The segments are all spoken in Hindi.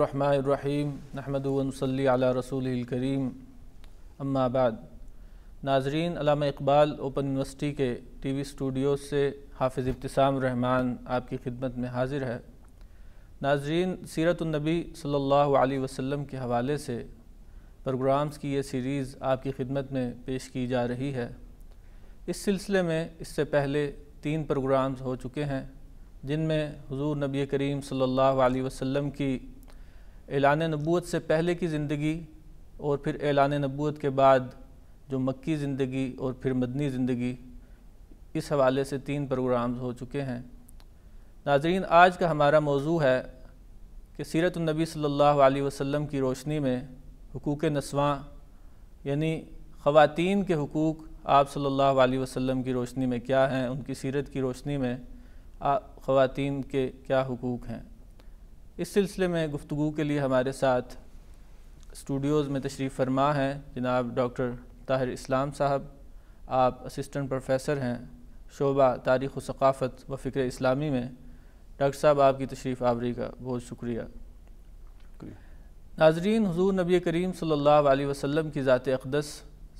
बसमीम नहमदनसली रसूल करीम अम्माबाद नाजरीन अलामा इकबाल ओपन यूनिवर्सिटी के टी वी स्टूडियो से हाफिज़ इब्तसाम रहमान आपकी खिदमत में हाजिर है नाजरीन सीरतनबी सल्ला वसम के हवाले से प्रोग्राम्स की ये सीरीज़ आपकी खिदमत में पेश की जा रही है इस सिलसिले में इससे पहले तीन प्रोग्राम्स हो चुके हैं जिनमें हुजूर नबी करीम सल्लल्लाहु अलैहि वसल्लम की एलान नबूत से पहले की ज़िंदगी और फिर एलान नबूत के बाद जो मक्की ज़िंदगी और फिर मदनी ज़िंदगी इस हवाले से तीन प्रोग्राम्स हो चुके हैं नाजरीन आज का हमारा मौजू है कि सीरत नबी सल्लल्लाहु अलैहि वसल्लम की रोशनी में हकूक़ नस्वां यानी ख़वातीन के हकूक़ आप सल्लल्लाहु अलैहि वसल्लम की रोशनी में क्या हैं उनकी सीरत की रोशनी में ख़वातीन के क्या हकूक़ हैं इस सिलसिले में गुफ्तु के लिए हमारे साथ स्टूडियोज़ में तशरीफ़ फरमा हैं जनाब डॉक्टर ताहिर इस्लाम साहब आप असिस्टेंट प्रोफेसर हैं शोबा तारीख़ सकाफ़त व फ़िक्र इस्लामी में डॉक्टर साहब आपकी तशरीफ़ आवरी का बहुत शुक्रिया नाजरीन हजूर नबी करीम सल्ला वसलम की ज़ात अकदस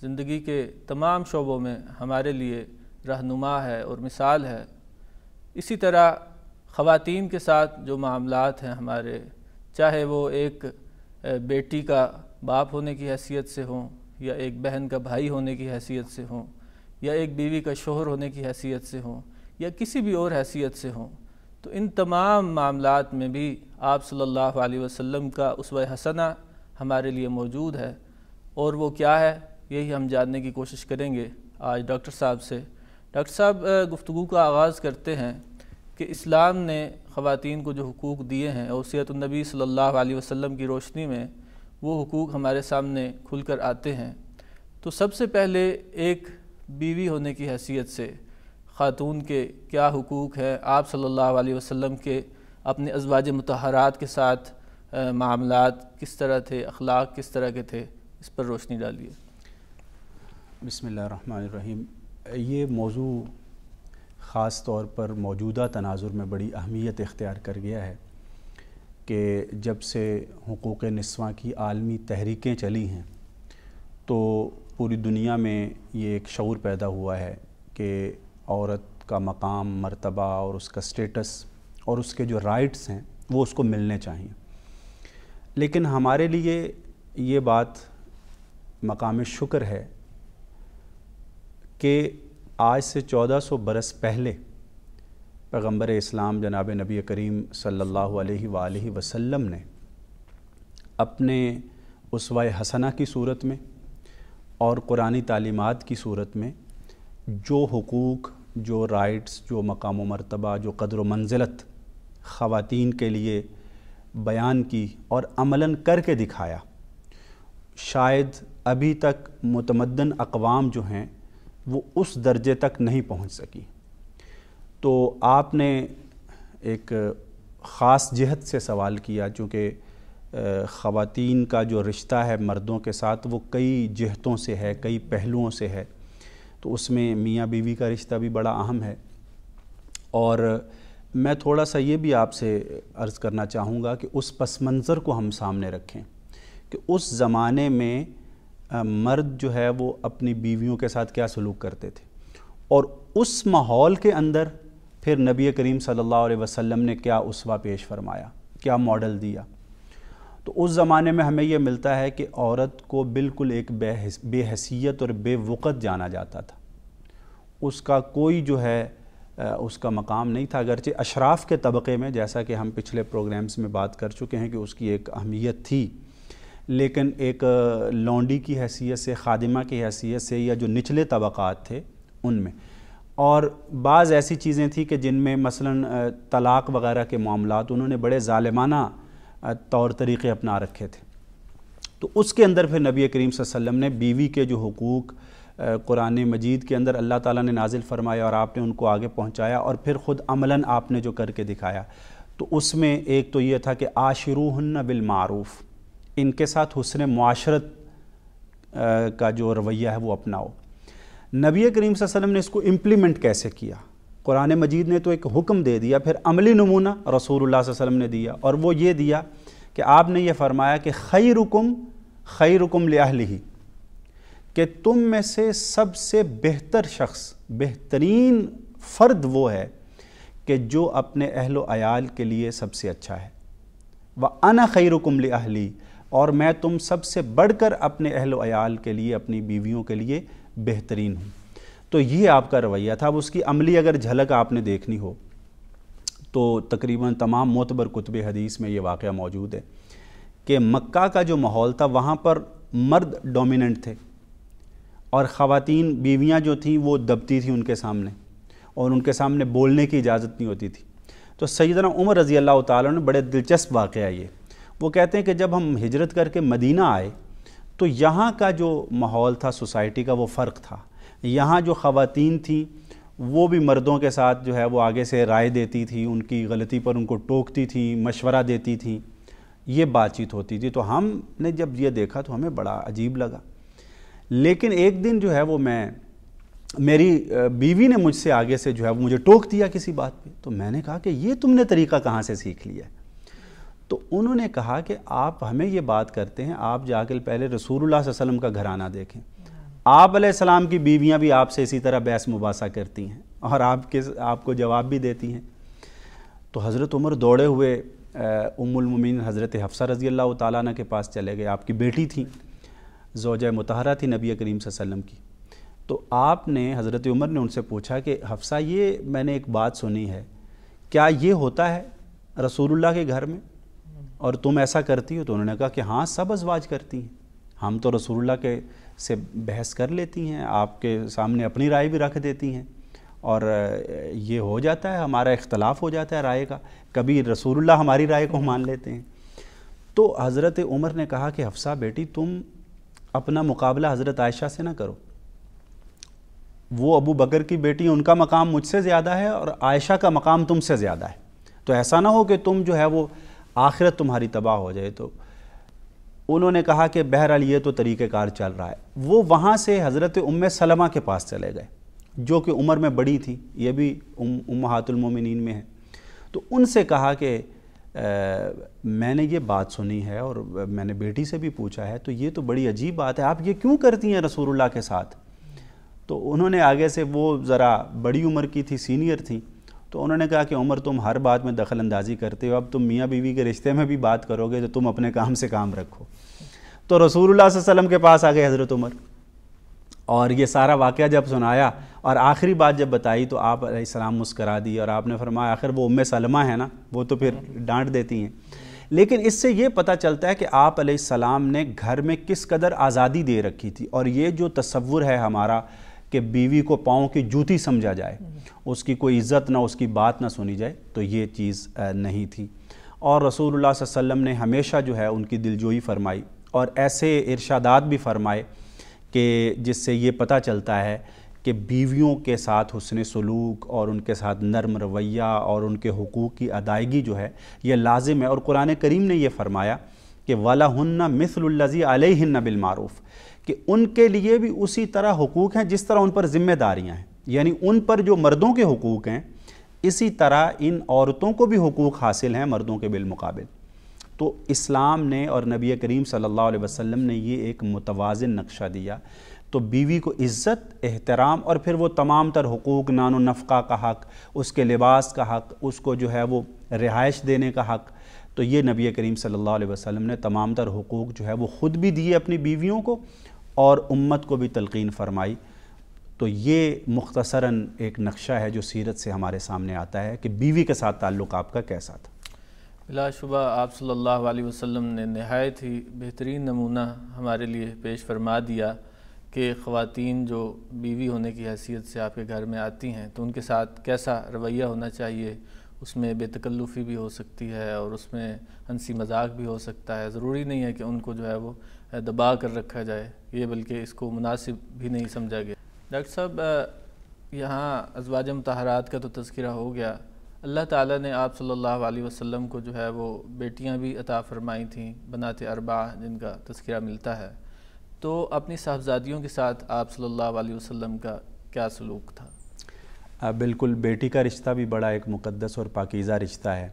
ज़िंदगी के तमाम शोबों में हमारे लिए रहनुमा है और मिसाल है इसी तरह ख़वान के साथ जो मामला हैं हमारे चाहे वो एक बेटी का बाप होने की हैसियत से हों या एक बहन का भाई होने की हैसियत से हों या एक बीवी का शोहर होने की हैसियत से हों या किसी भी और हैसियत से हों तो इन तमाम मामलों में भी आप सल्लल्लाहु अलैहि वसल्लम का उसव हसना हमारे लिए मौजूद है और वो क्या है यही हम जानने की कोशिश करेंगे आज डॉक्टर साहब से डॉक्टर साहब गुफ्तु का आगाज़ करते हैं कि इस्लाम ने ख़वान को जो हकूक़ दिए हैं वसीतनबी सल्ला वसम की रोशनी में वो हकूक़ हमारे सामने खुल कर आते हैं तो सबसे पहले एक बीवी होने की हैसियत से ख़ातून के क्या हकूक़ हैं आप सल्ला वसम के अपने अजवाज मतहरात के साथ मामला किस तरह थे अखलाक किस तरह के थे इस पर रोशनी डालिए बसमीम ये मौजू ख़ास तौर पर मौजूदा तनाजुर में बड़ी अहमियत इख्तियार कर गया है कि जब से हकूक़ नस्वा की आलमी तहरीकें चली हैं तो पूरी दुनिया में ये एक शूर पैदा हुआ है कि औरत का मकाम मरतबा और उसका स्टेटस और उसके जो राइट्स हैं वो उसको मिलने चाहिए लेकिन हमारे लिए ये बात मकाम शुक्र है कि आज से 1400 बरस पहले पैगम्बर इस्लाम जनाब नबी करीम सल्ला वसम ने अपने उसवा हसना की सूरत में और कुरानी तालीमत की सूरत में जो हकूक़ जो राइट्स जो मकाम व मरतबा जो कदर व मंजिलत ख़वान के लिए बयान की और अमलन करके दिखाया शायद अभी तक मतमदन अकवाम जो हैं वो उस दर्जे तक नहीं पहुंच सकी तो आपने एक ख़ास जहत से सवाल किया चूँकि ख़वान का जो रिश्ता है मर्दों के साथ वो कई जहतों से है कई पहलुओं से है तो उसमें मियाँ बीवी का रिश्ता भी बड़ा अहम है और मैं थोड़ा सा ये भी आपसे अर्ज़ करना चाहूँगा कि उस पस मंज़र को हम सामने रखें कि उस ज़माने में मर्द जो है वो अपनी बीवियों के साथ क्या सलूक करते थे और उस माहौल के अंदर फिर नबी करीम सल्लल्लाहु अलैहि वसल्लम ने क्या उसवा पेश फरमाया क्या मॉडल दिया तो उस ज़माने में हमें यह मिलता है कि औरत को बिल्कुल एक बेहसीत और बेवक़त जाना जाता था उसका कोई जो है उसका मकाम नहीं था अगरचे अशराफ के तबके में जैसा कि हम पिछले प्रोग्राम्स में बात कर चुके हैं कि उसकी एक अहमियत थी लेकिन एक लौंडी की हैसियत से खादिमा की हैसियत से या जो निचले तबक़ात थे उनमें और बाज़ ऐसी चीज़ें थी कि जिनमें मसलन तलाक़ वगैरह के मामला उन्होंने बड़े ालमाना तौर तरीक़े अपना रखे थे तो उसके अंदर फिर नबी करीम वसम ने बीवी के जो हकूक़ कुरान मजीद के अंदर अल्लाह ताला ने नाजिल फरमाया और आपने उनको आगे पहुंचाया और फिर ख़ुद अमलन आपने जो करके दिखाया तो उसमें एक तो ये था कि हन्ना बिलमारूफ़ इनके साथ हुसन माशरत का जो रवैया है वो अपनाओ नबी करीम वसल्लम ने इसको इम्प्लीमेंट कैसे किया कुरान मजीद ने तो एक हुक्म दे दिया फिर अमली नमूना रसूल वसल्लम ने दिया और वो ये दिया कि आपने ये फरमाया कि खई रुकम खई रुकम लियाली कि तुम में से सबसे बेहतर शख्स बेहतरीन फ़र्द वो है कि जो अपने अहलोयाल आयाल के लिए सबसे अच्छा है व अना खई रुकम और मैं तुम सबसे बढ़कर अपने अहल अयाल के लिए अपनी बीवियों के लिए बेहतरीन हूँ तो ये आपका रवैया था अब उसकी अमली अगर झलक आपने देखनी हो तो तकरीबन तमाम मोतबर कुतब हदीस में ये वाक़ मौजूद है कि मक्का का जो माहौल था वहाँ पर मर्द डोमिनेंट थे और ख़वातीन बीवियाँ जो थीं वो दबती थी उनके सामने और उनके सामने बोलने की इजाज़त नहीं होती थी तो सैदना उमर रज़ी अल्लाह ताली ने बड़े दिलचस्प वाक़ ये वो कहते हैं कि जब हम हिजरत करके मदीना आए तो यहाँ का जो माहौल था सोसाइटी का वो फ़र्क था यहाँ जो ख़वान थी वो भी मर्दों के साथ जो है वो आगे से राय देती थी उनकी गलती पर उनको टोकती थी मशवरा देती थी ये बातचीत होती थी तो हमने जब ये देखा तो हमें बड़ा अजीब लगा लेकिन एक दिन जो है वो मैं मेरी बीवी ने मुझसे आगे से जो है वो मुझे टोक दिया किसी बात पे तो मैंने कहा कि ये तुमने तरीका कहाँ से सीख लिया है तो उन्होंने कहा कि आप हमें ये बात करते हैं आप जाकर पहले रसूलुल्लाह वसल्लम का घराना देखें आप सलाम की बीवियां भी आपसे इसी तरह बहस मुबासा करती हैं और आपके आपको जवाब भी देती हैं तो हज़रत उमर दौड़े हुए उमुलमिन हज़रत हफ्सा रज़ी अल्लाह ताली के पास चले गए आपकी बेटी थी जोज मतहरा थी नबी करीम वसम की तो आपने हज़रत उमर ने उनसे पूछा कि हफ्सा ये मैंने एक बात सुनी है क्या ये होता है रसूलुल्लाह के घर में और तुम ऐसा करती हो तो उन्होंने कहा कि हाँ सब अजवाज करती हैं हम तो रसूलुल्लाह के से बहस कर लेती हैं आपके सामने अपनी राय भी रख देती हैं और ये हो जाता है हमारा इख्तलाफ हो जाता है राय का कभी रसूलुल्लाह हमारी राय को मान लेते हैं तो हज़रत उमर ने कहा कि हफ्सा बेटी तुम अपना मुकाबला हज़रत आयशा से ना करो वो अबू बकर की बेटी उनका मकाम मुझसे ज़्यादा है और आयशा का मकाम तुमसे ज़्यादा है तो ऐसा ना हो कि तुम जो है वो आखिरत तुम्हारी तबाह हो जाए तो उन्होंने कहा कि बहरहाल ये तो तरीक़ार चल रहा है वो वहाँ से हज़रत उम सलमा के पास चले गए जो कि उम्र में बड़ी थी ये भी उम उमहातुलमोमिन में है तो उनसे कहा कि मैंने ये बात सुनी है और मैंने बेटी से भी पूछा है तो ये तो बड़ी अजीब बात है आप ये क्यों करती हैं रसूलुल्लाह के साथ तो उन्होंने आगे से वो ज़रा बड़ी उम्र की थी सीनियर थी तो उन्होंने कहा कि उमर तुम हर बात में दखल अंदाजी करते हो अब तुम मियाँ बीवी के रिश्ते में भी बात करोगे तो तुम अपने काम से काम रखो तो रसूल वसल्लम के पास आ गए हज़रत उमर और ये सारा वाक़ जब सुनाया और आखिरी बात जब बताई तो आप इस्लाम मुस्करा दी और आपने फरमाया आखिर वो उम्म सलमा है ना वो तो फिर डांट देती हैं लेकिन इससे ये पता चलता है कि आप सलाम ने घर में किस कदर आज़ादी दे रखी थी और ये जो तस्वुर है हमारा कि बीवी को पाँव की जूती समझा जाए उसकी कोई इज्जत ना उसकी बात ना सुनी जाए तो ये चीज़ नहीं थी और रसूल वसल्लम ने हमेशा जो है उनकी दिलजोई फरमाई और ऐसे इर्शादात भी फरमाए कि जिससे ये पता चलता है कि बीवियों के साथ हसन सलूक और उनके साथ नरम रवैया और उनके हकूक़ की अदायगी जो है ये लाजिम है और कुरान करीम ने यह फ़रमाया कि वाला हन्ना मिसलजी हन्ना बिलमारूफ़ कि उनके लिए भी उसी तरह हकूक़ हैं जिस तरह उन पर ज़िम्मेदारियाँ हैं यानी उन पर जो मर्दों के हकूक़ हैं इसी तरह इन औरतों को भी हकूक़ हासिल हैं मर्दों के बिलमुकाबिल तो इस्लाम ने और नबी करीम सल्लल्लाहु अलैहि वसल्लम ने ये एक मुतवाजन नक्शा दिया तो बीवी को इज़्ज़त एहतराम और फिर वो तमाम तर हकूक़ नानो नफ़ा का हक़ उसके लिबास का हक़ उसको जो है वो रिहाइश देने का हक़ तो ये नबी करीम सल्लल्लाहु अलैहि वसल्लम ने तमाम तर हकूक़ जो है वो ख़ुद भी दिए अपनी बीवियों को और उम्मत को भी तलकिन फरमाई तो ये मुख्तसरा एक नक्शा है जो सीरत से हमारे सामने आता है कि बीवी के साथ ताल्लुक़ आपका कैसा था बिलाशुबा आप सल्लल्लाहु अलैहि वसल्लम ने नहायत ही बेहतरीन नमूना हमारे लिए पेश फरमा दिया कि ख़वातीन जो बीवी होने की हैसियत से आपके घर में आती हैं तो उनके साथ कैसा रवैया होना चाहिए उसमें बेतकल्लुफ़ी भी हो सकती है और उसमें हंसी मजाक भी हो सकता है ज़रूरी नहीं है कि उनको जो है वो दबा कर रखा जाए ये बल्कि इसको मुनासिब भी नहीं समझा गया डॉक्टर साहब यहाँ अजवाज मतहरात का तो तस्करा हो गया अल्लाह ताला ने आप सल्लल्लाहु अलैहि वसल्लम को जो है वो बेटियाँ भी अता फरमाई थी बनाते अरबा जिनका तस्करा मिलता है तो अपनी साहबजादियों के साथ आप सल्लल्लाहु अलैहि वसल्लम का क्या सलूक था आ, बिल्कुल बेटी का रिश्ता भी बड़ा एक मुक़दस और पाकिज़ा रिश्ता है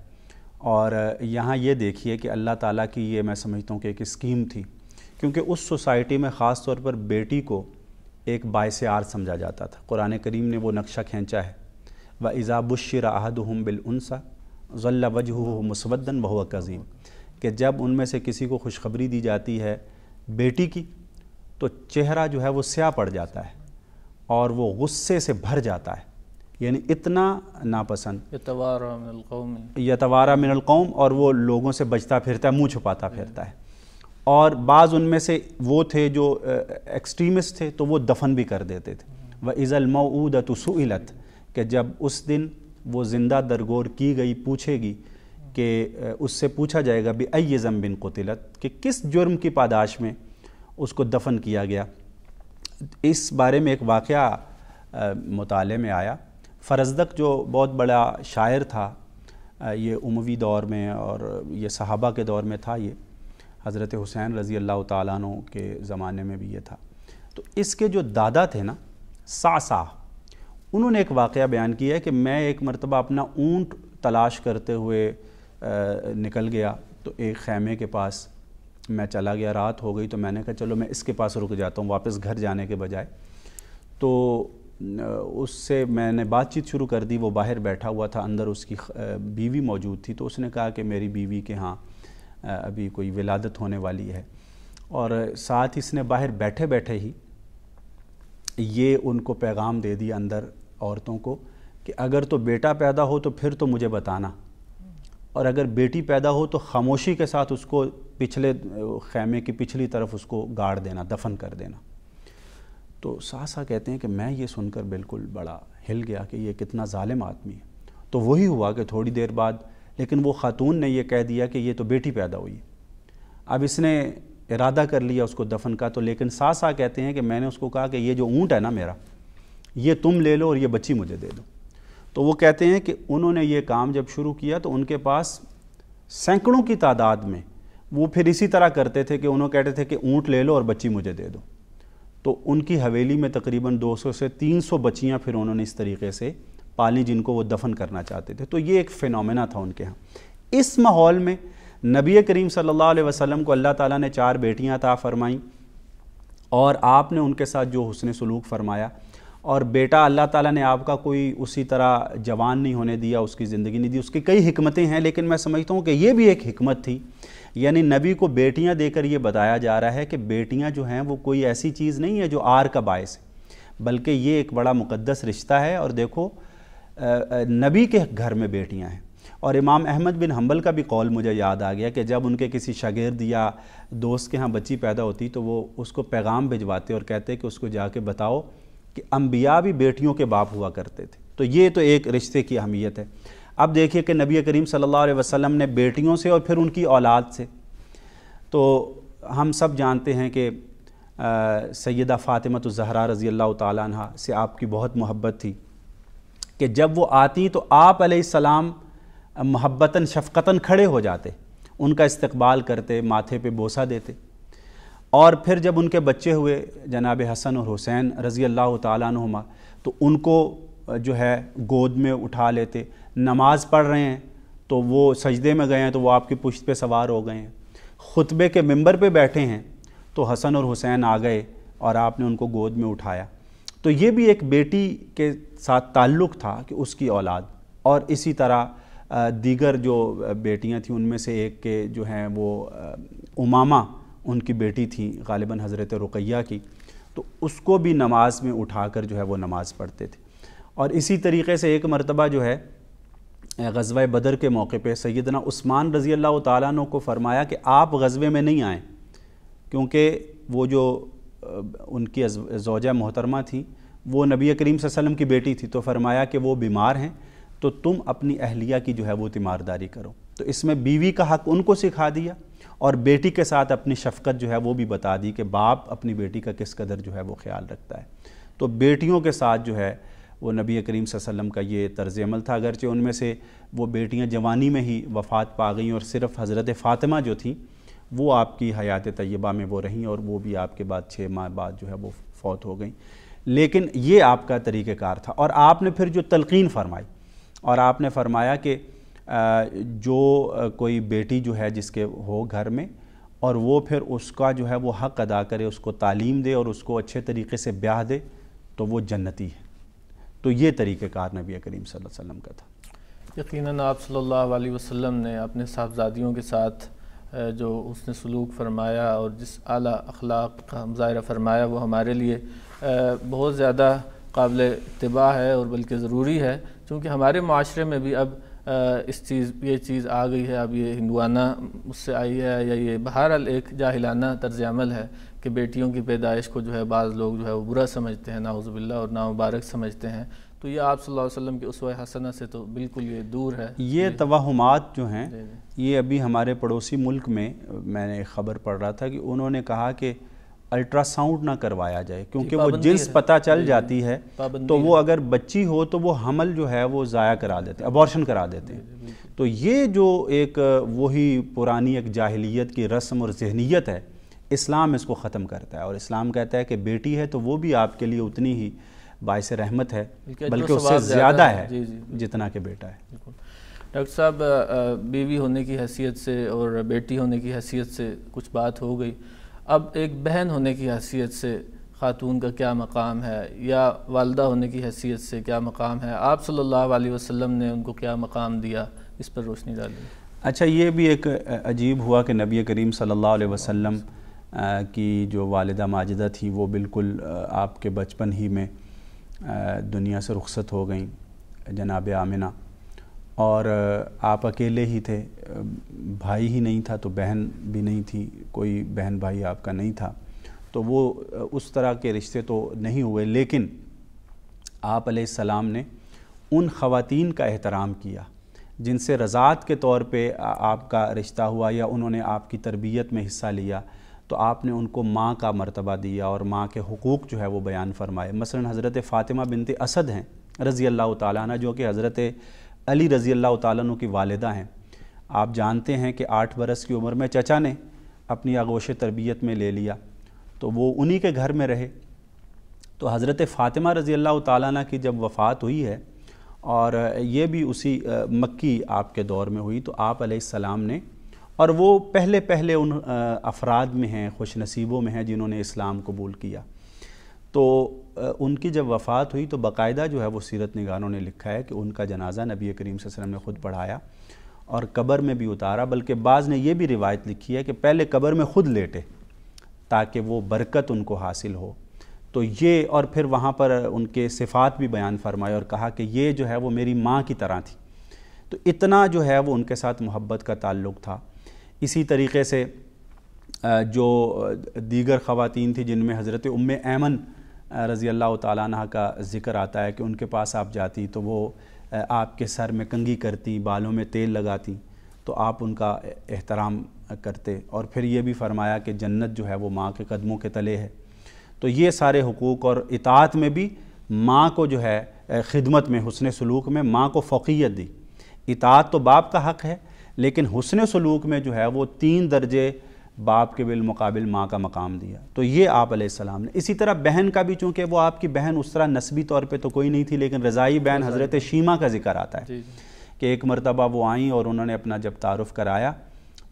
और यहाँ ये देखिए कि अल्लाह ताली की ये मैं समझता हूँ कि एक स्कीम थी क्योंकि उस सोसाइटी में ख़ास तौर पर बेटी को एक बायस आर समझा जाता था कुरान करीम ने वो नक्शा खींचा है व इज़ा बुशर हम बिलसा ज़ल्ला वजह मुसवदन बहु कज़ीम कि जब उनमें से किसी को खुशखबरी दी जाती है बेटी की तो चेहरा जो है वो स्या पड़ जाता है और वो गुस्से से भर जाता है यानी इतना नापसंद यतवारा कौम और वो लोगों से बचता फिरता है मुँह छुपाता फिरता है और बाज़ उनमें से वो थे जो एक्सट्रीमिस्ट थे तो वो दफन भी कर देते थे व इज़ल मऊदत सुलत कि जब उस दिन वो ज़िंदा दरगोर की गई पूछेगी कि उससे पूछा जाएगा भी अय ज़म बिन कुतिलत कि किस जुर्म की पादाश में उसको दफन किया गया इस बारे में एक वाक़ मुताले में आया फ़रजदक जो बहुत बड़ा शायर था ये उमवी दौर में और ये सहाबा के दौर में था ये हज़रत हुसैन रज़ी अल्लाह तु के ज़माने में भी ये था तो इसके जो दादा थे ना सासा उन्होंने एक वाक़ बयान किया कि मैं एक मरतबा अपना ऊँट तलाश करते हुए निकल गया तो एक ख़ैमे के पास मैं चला गया रात हो गई तो मैंने कहा चलो मैं इसके पास रुक जाता हूँ वापस घर जाने के बजाय तो उससे मैंने बातचीत शुरू कर दी वो बाहर बैठा हुआ था अंदर उसकी बीवी मौजूद थी तो उसने कहा कि मेरी बीवी के हाँ अभी कोई विलादत होने वाली है और साथ ही इसने बाहर बैठे बैठे ही ये उनको पैगाम दे दिया अंदर औरतों को कि अगर तो बेटा पैदा हो तो फिर तो मुझे बताना और अगर बेटी पैदा हो तो खामोशी के साथ उसको पिछले खैमे की पिछली तरफ उसको गाड़ देना दफन कर देना तो सासा कहते हैं कि मैं ये सुनकर बिल्कुल बड़ा हिल गया कि ये कितना ालिम आदमी है तो वही हुआ कि थोड़ी देर बाद लेकिन वो ख़ातून ने ये कह दिया कि ये तो बेटी पैदा हुई अब इसने इरादा कर लिया उसको दफन का तो लेकिन साथ साथ कहते हैं कि मैंने उसको कहा कि ये जो ऊँट है ना मेरा ये तुम ले लो और ये बच्ची मुझे दे दो तो वो कहते हैं कि उन्होंने ये काम जब शुरू किया तो उनके पास सैकड़ों की तादाद में वो फिर इसी तरह करते थे कि उन्होंने कहते थे कि ऊँट ले लो और बच्ची मुझे दे दो तो उनकी हवेली में तकरीबन 200 से 300 बच्चियां फिर उन्होंने इस तरीके से पाली जिनको वो दफन करना चाहते थे तो ये एक फ़िनोमेना था उनके यहाँ इस माहौल में नबी करीम सल्ला वसलम को अल्लाह ताली ने चार बेटियाँ ता फरमाईं और आपने उनके साथ जो हसन सलूक फरमाया और बेटा अल्लाह ताला ने आपका कोई उसी तरह जवान नहीं होने दिया उसकी ज़िंदगी नहीं दी उसकी कई हमतें हैं लेकिन मैं समझता हूँ कि ये भी एक हमत थी यानी नबी को बेटियाँ देकर ये बताया जा रहा है कि बेटियाँ जो हैं वो कोई ऐसी चीज़ नहीं है जो आर का बायस है बल्कि ये एक बड़ा मुकदस रिश्ता है और देखो नबी के घर में बेटियां हैं और इमाम अहमद बिन हम्बल का भी कौल मुझे याद आ गया कि जब उनके किसी शागिर्द या दोस्त के यहाँ बच्ची पैदा होती तो वो उसको पैगाम भिजवाते और कहते कि उसको जाके बताओ कि अम्बिया भी बेटियों के बाप हुआ करते थे तो ये तो एक रिश्ते की अहमियत है अब देखिए कि नबी करीम सल्लल्लाहु अलैहि वसल्लम ने बेटियों से और फिर उनकी औलाद से तो हम सब जानते हैं कि सैदा फ़ातिमा ज़हरा रज़ी अल्लाह तह से आपकी बहुत मोहब्बत थी कि जब वो आती तो आप सलाम महब्बतन शफ़क़तन खड़े हो जाते उनका इस्तकबाल करते माथे पे बोसा देते और फिर जब उनके बच्चे हुए जनाब हसन और हुसैन रज़ी अल्लाह तुमा तो उनको जो है गोद में उठा लेते नमाज़ पढ़ रहे हैं तो वो सजदे में गए हैं तो वो आपकी पुश्त पे सवार हो गए हैं ख़ुतबे के मंबर पे बैठे हैं तो हसन और हुसैन आ गए और आपने उनको गोद में उठाया तो ये भी एक बेटी के साथ ताल्लुक़ था कि उसकी औलाद और इसी तरह दीगर जो बेटियां थीं उनमें से एक के जो हैं वो उमामा उनकी बेटी थी गालिबा हज़रत रुकैया की तो उसको भी नमाज में उठाकर जो है वो नमाज़ पढ़ते थे और इसी तरीके से एक मरतबा जो है गजवा बदर के मौके पे सैदना उस्मान रज़ी अल्लाह तु को फ़रमाया कि आप गजबे में नहीं आएँ क्योंकि वो जो उनकी जोजा मोहतरमा थी वो नबी करीम वसल्लम की बेटी थी तो फरमाया कि वो बीमार हैं तो तुम अपनी अहलिया की जो है वो तीमारदारी करो तो इसमें बीवी का हक उनको सिखा दिया और बेटी के साथ अपनी शफकत जो है वो भी बता दी कि बाप अपनी बेटी का किस कदर जो है वो ख्याल रखता है तो बेटियों के साथ जो है वो नबी करीम वसल्लम का ये तर्ज अमल था अगरचे उनमें से वो बेटियाँ जवानी में ही वफ़ात पा गईं और सिर्फ़ हज़रत फ़ातिमा जो थी वो आपकी हयात तय्यबा में वो रहीं और वो भी आपके बाद छः माह बाद जो है वो फौत हो गई लेकिन ये आपका तरीक़ार था और आपने फिर जो तलकिन फरमाई और आपने फरमाया कि जो कोई बेटी जो है जिसके हो घर में और वो फिर उसका जो है वो हक़ अदा करे उसको तालीम दे और उसको अच्छे तरीके से ब्याह दे तो वो जन्नती है तो ये तरीक़ार नबी करीम सल्लल्लाहु अलैहि वसल्लम का था यकीनन आप सल्लल्लाहु अलैहि वसल्लम ने अपने साहबजादियों के साथ जो उसने सलूक फरमाया और जिस आला अखलाक का मुजाहरा फरमाया वो हमारे लिए बहुत ज़्यादा काबिल तबाह है और बल्कि ज़रूरी है क्योंकि हमारे माशरे में भी अब इस चीज़ ये चीज़ आ गई है अब ये हिंदुआना उससे आई है या ये बहरहाल एक जाहिलाना तर्ज अमल है कि बेटियों की पैदाइश को जो है बाज़ लोग जो है वो बुरा समझते हैं नाउज़बिल्ला और ना मुबारक समझते हैं तो ये आप सल्लल्लाहु अलैहि वसल्लम की उस हसना से तो बिल्कुल ये दूर है ये तोहमात जो हैं ये अभी हमारे पड़ोसी मुल्क में मैंने खबर पढ़ रहा था कि उन्होंने कहा कि अल्ट्रासाउंड ना करवाया जाए क्योंकि वो जिन्स पता चल जाती है तो वो अगर बच्ची हो तो वो हमल जो है वो ज़ाया करा देते हैं अबॉर्शन करा देते हैं तो ये जो एक वही पुरानी एक जाहलीत की रस्म और जहनीत है इस्लाम इसको ख़त्म करता है और इस्लाम कहता है कि बेटी है तो वो भी आपके लिए उतनी ही बायस रहमत है बल्कि उससे ज़्यादा है, जी, जी, जितना के बेटा है डॉक्टर साहब बीवी होने की हैसियत से और बेटी होने की हैसियत से कुछ बात हो गई अब एक बहन होने की हैसियत से ख़ातून का क्या मकाम है या वालदा होने की हैसियत से क्या मकाम है आप सल्लल्लाहु अलैहि वसल्लम ने उनको क्या मकाम दिया इस पर रोशनी डाली अच्छा ये भी एक अजीब हुआ कि नबी करीम सल्लल्लाहु अलैहि वसल्लम की जो वालदा माजिदा थी वो बिल्कुल आपके बचपन ही में दुनिया से रुखसत हो गई जनाब आमिना और आप अकेले ही थे भाई ही नहीं था तो बहन भी नहीं थी कोई बहन भाई आपका नहीं था तो वो उस तरह के रिश्ते तो नहीं हुए लेकिन आप सलाम ने उन ख़वातीन का एहतराम किया जिनसे रज़ात के तौर पे आपका रिश्ता हुआ या उन्होंने आपकी तरबियत में हिस्सा लिया तो आपने उनको माँ का मरतबा दिया और माँ के हकूक़ जो है वो बयान फरमाए मसलन हज़रत फ़ातिमा बिनते असद हैं रज़ी अल्लाह ताली जो कि हज़रत अली रज़ी अल्लाह तु की वालदा हैं आप जानते हैं कि आठ बरस की उम्र में चचा ने अपनी आगोश तरबियत में ले लिया तो वो उन्हीं के घर में रहे तो हज़रत फ़ातिमा रज़ी अल्लाह ताली की जब वफ़ात हुई है और ये भी उसी मक्की आपके दौर में हुई तो आप सलाम ने और वो पहले पहले उन अफराद में हैं खुश नसीबों में हैं जिन्होंने इस्लाम कबूल किया तो उनकी जब वफ़ात हुई तो बाकायदा जो है वो सीरत निगारों ने लिखा है कि उनका जनाजा नबी करीम वसल्लम ने ख़ुद पढ़ाया और कब्र में भी उतारा बल्कि बाज़ ने यह भी रिवायत लिखी है कि पहले कब्र में ख़ुद लेटे ताकि वो बरकत उनको हासिल हो तो ये और फिर वहाँ पर उनके सिफ़ात भी बयान फरमाए और कहा कि ये जो है वो मेरी माँ की तरह थी तो इतना जो है वो उनके साथ मोहब्बत का ताल्लुक़ था इसी तरीके से जो दीगर ख़वान थी जिनमें हज़रत उम ऐमन रज़ी अल्लाह तह का ज़िक्र आता है कि उनके पास आप जाती तो वो आपके सर में कंगी करती बालों में तेल लगाती तो आप उनका एहतराम करते और फिर ये भी फरमाया कि जन्नत जो है वो माँ के कदमों के तले है तो ये सारे हकूक़ और इतात में भी माँ को जो है खिदमत में हसन सलूक में माँ को फ़कीयत दी इतात तो बाप का हक़ है लेकिन हुसन सलूक में जो है वो तीन दर्जे बाप के बिलमकबिल माँ का मकाम दिया तो ये आप सलाम ने इसी तरह बहन का भी चूँकि वो आपकी बहन उस तरह नस्बी तौर पर तो कोई नहीं थी लेकिन रज़ाई बहन हज़रत शीमा का जिक्र आता है कि एक मरतबा वो आई और उन्होंने अपना जब तारफ़ कराया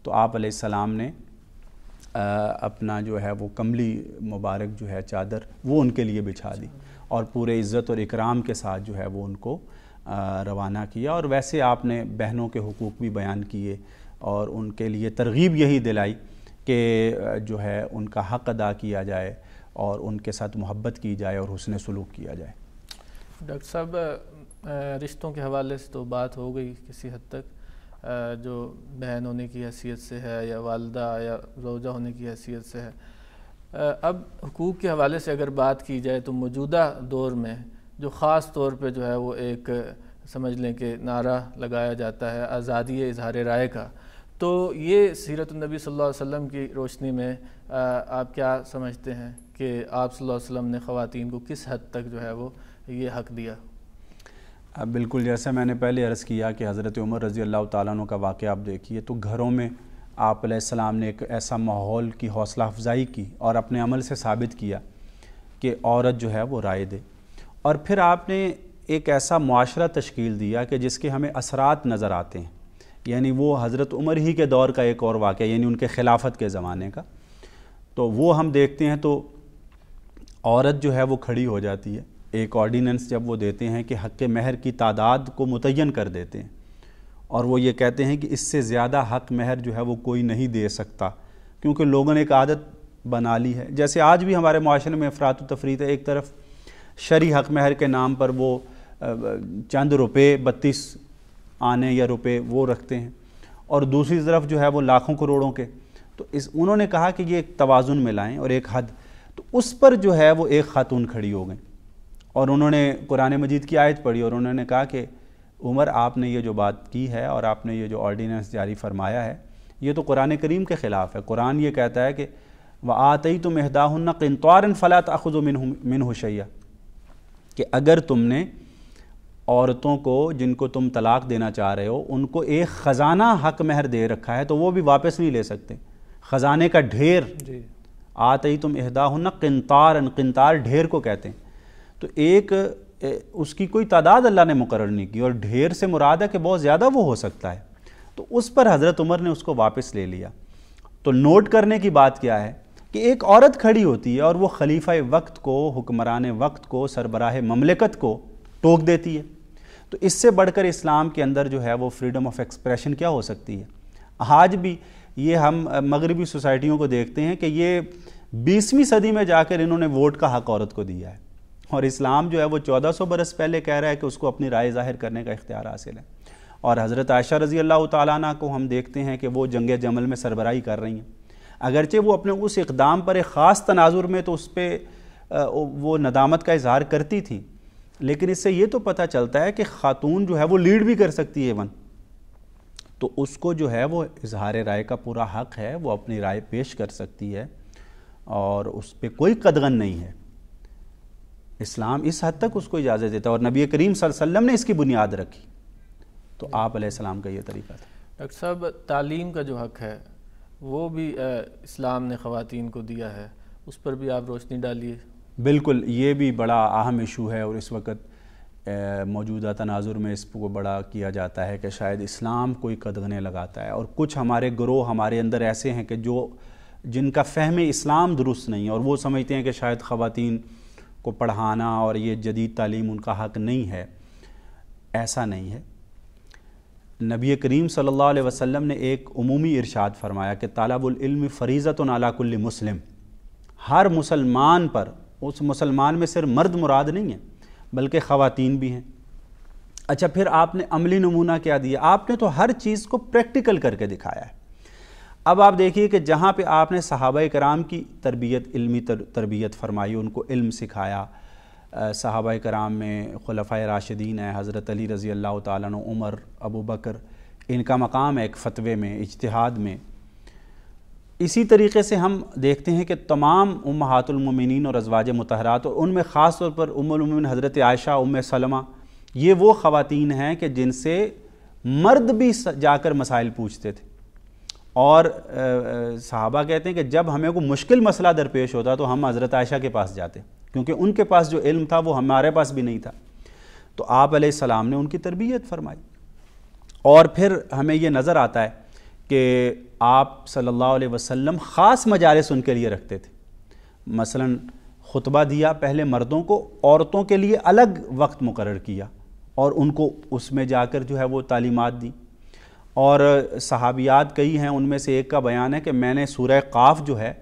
तो आप सलाम ने आ, अपना जो है वो कमली मुबारक जो है चादर वो उनके लिए बिछा दी और पूरे इज़्ज़त और इकराम के साथ जो है वो उनको रवाना किया और वैसे आपने बहनों के हकूक़ भी बयान किए और उनके लिए तरगीब यही दिलाई कि जो है उनका हक अदा किया जाए और उनके साथ मोहब्बत की जाए और हसन सलूक किया जाए डॉक्टर साहब रिश्तों के हवाले से तो बात हो गई किसी हद तक जो बहन होने की हैसियत से है या वालदा या रोजा होने की हैसियत से है अब हकूक़ के हवाले से अगर बात की जाए तो मौजूदा दौर में जो ख़ास तौर पे जो है वो एक समझ लें कि नारा लगाया जाता है आज़ादी इजहार राय का तो ये सीरत नबी सल्लल्लाहु अलैहि वसल्लम की रोशनी में आप क्या समझते हैं कि आप सल्लल्लाहु अलैहि वसल्लम ने ख़वातीन को किस हद तक जो है वो ये हक़ दिया अब बिल्कुल जैसे मैंने पहले अर्ज़ किया कि हज़रत उमर रज़ी अल्लाह तु का वाक़ आप देखिए तो घरों में आप सलाम ने एक ऐसा माहौल की हौसला अफजाई की और अपने अमल से साबित किया कि औरत जो है वो राय दे और फिर आपने एक ऐसा माशरा तश्कील दिया कि जिसके हमें असरात नज़र आते हैं यानी वो हज़रत उमर ही के दौर का एक और वाक़ यानी उनके खिलाफत के ज़माने का तो वो हम देखते हैं तो औरत जो है वो खड़ी हो जाती है एक ऑर्डीनेंस जब वो देते हैं कि हक़ महर की तादाद को मुतन कर देते हैं और वो ये कहते हैं कि इससे ज़्यादा हक़ महर जो है वो कोई नहीं दे सकता क्योंकि लोगों ने एक आदत बना ली है जैसे आज भी हमारे माशरे में अफरात तफरी है एक तरफ़ शरी हक महर के नाम पर वो चंद रुपए बत्तीस आने या रुपए वो रखते हैं और दूसरी तरफ जो है वो लाखों करोड़ों के तो इस उन्होंने कहा कि ये एक तोज़ुन में लाएँ और एक हद तो उस पर जो है वो एक ख़ातून खड़ी हो गई और उन्होंने कुरान मजीद की आयत पढ़ी और उन्होंने कहा कि उमर आपने ये जो बात की है और आपने ये जो ऑर्डीनेंस जारी फरमाया है ये तो कुरान करीम के ख़िलाफ़ है कुरान ये कहता है कि वह आतई तो किन किनतौरन फ़लात अखुज़ मिन मिन होशैया कि अगर तुमने औरतों को जिनको तुम तलाक देना चाह रहे हो उनको एक ख़जाना हक महर दे रखा है तो वो भी वापस नहीं ले सकते ख़जाने का ढेर आते ही तुम अहदा हो ना किनतार किनतार ढेर को कहते हैं तो एक उसकी कोई तादाद अल्लाह ने मुकर नहीं की और ढेर से मुराद है कि बहुत ज़्यादा वो हो सकता है तो उस पर हज़रत उमर ने उसको वापस ले लिया तो नोट करने की बात क्या है कि एक औरत खड़ी होती है और वो खलीफा वक्त को हुक्मरान वक्त को सरबराह ममलिकत को टोक देती है तो इससे बढ़कर इस्लाम के अंदर जो है वो फ्रीडम ऑफ एक्सप्रेशन क्या हो सकती है आज भी ये हम मगरबी सोसाइटियों को देखते हैं कि ये बीसवीं सदी में जाकर इन्होंने वोट का हक औरत को दिया है और इस्लाम जो है वो चौदह सौ बरस पहले कह रहा है कि उसको अपनी राय जाहिर करने का इख्तियार हासिल है और हज़रत आयशा रज़ी अल्लाह ताली को हम देखते हैं कि वो जंग जमल में सरबराही कर रही हैं अगरचे वो अपने उस इकदाम पर एक ख़ास तनाजुर में तो उस पर वो नदामत का इजहार करती थी लेकिन इससे ये तो पता चलता है कि ख़ातून जो है वो लीड भी कर सकती है वन तो उसको जो है वो इजहार राय का पूरा हक़ है वो अपनी राय पेश कर सकती है और उस पर कोई कदगन नहीं है इस्लाम इस हद तक उसको इजाज़त देता है और नबी करीम वसल्लम ने इसकी बुनियाद रखी तो आप का ये तरीका था डॉक्टर साहब तालीम का जो हक़ है वो भी इस्लाम ने ख़वान को दिया है उस पर भी आप रोशनी डालिए बिल्कुल ये भी बड़ा अहम इशू है और इस वक्त मौजूदा तनाजुर में इसको बड़ा किया जाता है कि शायद इस्लाम कोई कदगने लगाता है और कुछ हमारे ग्रोह हमारे अंदर ऐसे हैं कि जो जिनका फहम इस्लाम दुरुस्त नहीं है और वो समझते हैं कि शायद ख़वान को पढ़ाना और ये जदीद तालीम उनका हक नहीं है ऐसा नहीं है नबी करीम सल्लल्लाहु अलैहि वसल्लम ने एक अमूमी इरशाद फरमाया कि तालबुल्म फ़रीज़त नालाकुल्ल मुस्लिम हर मुसलमान पर उस मुसलमान में सिर्फ मर्द मुराद नहीं है बल्कि ख़वातीन भी हैं अच्छा फिर आपने अमली नमूना क्या दिया आपने तो हर चीज़ को प्रैक्टिकल करके दिखाया है अब आप देखिए कि जहाँ पर आपने सहाबा कराम की तरबियत इलमी तर, तरबियत फरमाई उनको इल्म सिखाया सहाबा कराम में खलफ़ा राशिदीन है हज़रत अली रज़ी अल्लाह तन उमर अबू बकर इनका मकाम है एक फ़तवे में इजतहाद में इसी तरीके से हम देखते हैं कि तमाम उम उमहातुलमिन और अजवाज मतहरात और उनमें ख़ास तौर पर उमिन हज़रत आयशा उम सलमा ये वो ख़वान हैं कि जिनसे मर्द भी जाकर मसाइल पूछते थे और साहबा कहते हैं कि जब हमें को मुश्किल मसला दरपेश होता तो हम हज़रत आयशा के पास जाते क्योंकि उनके पास जो इल्म था वो हमारे पास भी नहीं था तो आप सलाम ने उनकी तरबियत फरमाई और फिर हमें ये नज़र आता है कि आप सल्लल्लाहु अलैहि वसल्लम ख़ास मजालस उनके लिए रखते थे मसलन खुतबा दिया पहले मर्दों को औरतों के लिए अलग वक्त मुकर किया और उनको उसमें जाकर जो है वो तालीमत दी और सहाबियात कई हैं उनमें से एक का बयान है कि मैंने सूर्य काफ़ जो है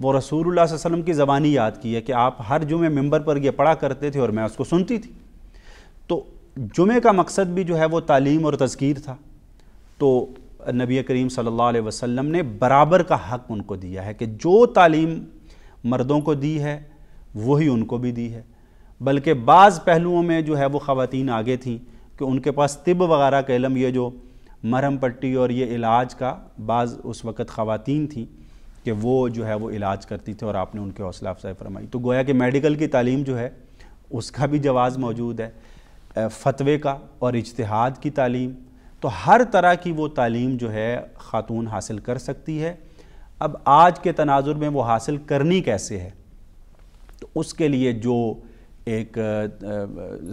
वो रसूल वसल्लम की ज़बानी याद की है कि आप हर जुमे मेंबर पर यह पढ़ा करते थे और मैं उसको सुनती थी तो जुमे का मकसद भी जो है वो तालीम और तस्कीर था तो नबी करीम सल्लल्लाहु अलैहि वसल्लम ने बराबर का हक उनको दिया है कि जो तालीम मर्दों को दी है वही उनको भी दी है बल्कि बाज़ पहलुओं में जो है वो ख़वान आगे थी कि उनके पास तिब वगैरह का इलम ये जो मरहम पट्टी और ये इलाज का बाज़ उस वक़्त ख़वान थी कि वो जो है वो इलाज करती थी और आपने उनके हौसला अफजाई फरमाई तो गोया कि मेडिकल की तालीम जो है उसका भी जवाज़ मौजूद है फतवे का और इजतहाद की तालीम तो हर तरह की वो तालीम जो है ख़ातून हासिल कर सकती है अब आज के तनाजुर में वो हासिल करनी कैसे है तो उसके लिए जो एक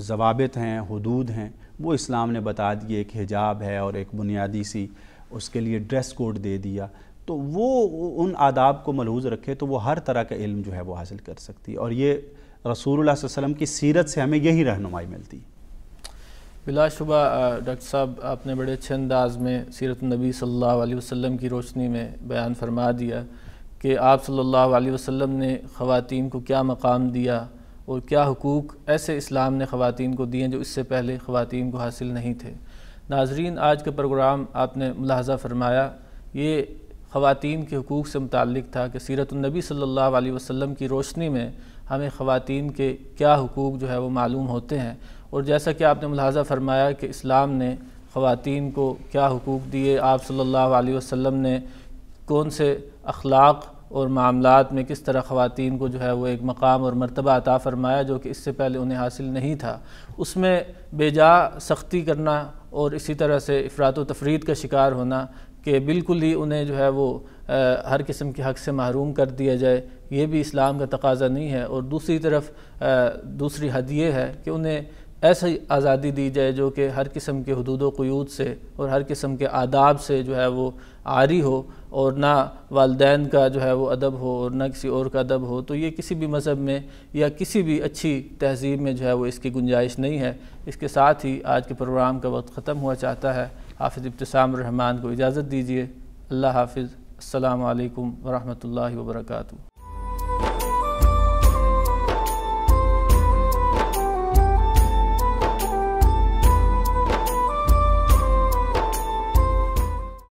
जवाब हैं हदूद हैं वो इस्लाम ने बता दिए एक हिजाब है और एक बुनियादी सी उसके लिए ड्रेस कोड दे दिया तो वो उन आदाब को मलहूज रखे तो वो हर तरह का इल्म जो है वो हासिल कर सकती है और ये रसूल वसम की सीरत से हमें यही रहनुमाई मिलती है बिलाशुबा डॉक्टर साहब आपने बड़े अच्छे अंदाज में सीरत नबी सल्लल्लाहु अलैहि वसल्लम की रोशनी में बयान फरमा दिया कि आप सल्लल्लाहु अलैहि वसल्लम ने ख़वातीन को क्या मकाम दिया और क्या हकूक़ ऐसे इस्लाम ने ख़वातीन को दिए जो इससे पहले ख़वातीन को हासिल नहीं थे नाजरीन आज का प्रोग्राम आपने मुलाजा फरमाया ये ख़वान के हकूक़ से मुतल था कि सीरतनबी सल्ला वसम की रोशनी में हमें ख़वान के क्या हकूक़ जो है वो मालूम होते हैं और जैसा कि आपने मुलाजा फरमाया कि इस्लाम ने ख़वान को क्या हकूक़ दिए आप सल्ला वसम ने कौन से अखलाक और मामला में किस तरह ख़वान को जो है वो एक मकाम और मरतबा अता फ़रमाया जो कि इससे पहले उन्हें हासिल नहीं था उसमें बेजा सख्ती करना और इसी तरह से अफरात तफरीद का शिकार होना कि बिल्कुल ही उन्हें जो है वो आ, हर किस्म के हक़ से महरूम कर दिया जाए ये भी इस्लाम का तकाजा नहीं है और दूसरी तरफ आ, दूसरी हद ये है कि उन्हें ऐसी आज़ादी दी जाए जो कि हर किस्म के हदूद वयूद से और हर किस्म के आदाब से जो है वो आरी हो और ना वालदेन का जो है वो अदब हो और ना किसी और का अदब हो तो ये किसी भी मज़हब में या किसी भी अच्छी तहजीब में जो है वो इसकी गुंजाइश नहीं है इसके साथ ही आज के प्रोग्राम का वक्त ख़त्म हुआ चाहता है हाफिज़ इब्तसाम को इजाज़त दीजिए अल्लाह हाफिज़ अल्लाम वरहमल वर्का